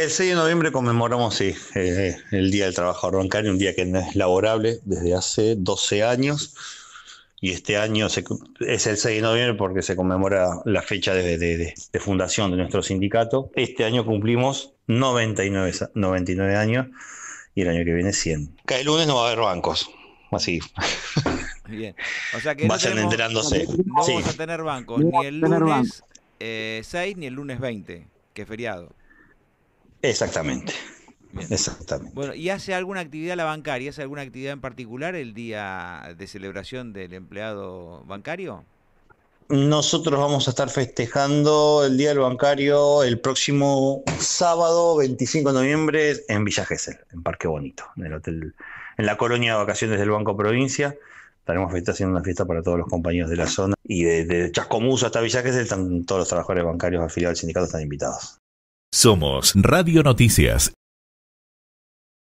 El 6 de noviembre conmemoramos eh, el Día del Trabajador Bancario, un día que no es laborable desde hace 12 años y este año es el 6 de noviembre porque se conmemora la fecha de, fundación de nuestro sindicato. Este año cumplimos 99, años y el año que viene 100. Cada lunes no va a haber bancos, así. Vayan enterándose. No vamos a tener bancos, eh, ni el lunes 6 ni el lunes 20, que es feriado. Exactamente. Bueno, ¿y hace alguna actividad la bancaria? ¿Hace alguna actividad en particular el día de celebración del empleado bancario? Nosotros vamos a estar festejando el Día del Bancario el próximo sábado 25 de noviembre en Villa Gesell, en Parque Bonito, en el hotel, en la colonia de vacaciones del Banco Provincia. Estaremos haciendo una fiesta para todos los compañeros de la zona y desde Chascomuso hasta Villa Gesell están todos los trabajadores bancarios afiliados al sindicato están invitados. Somos Radio Noticias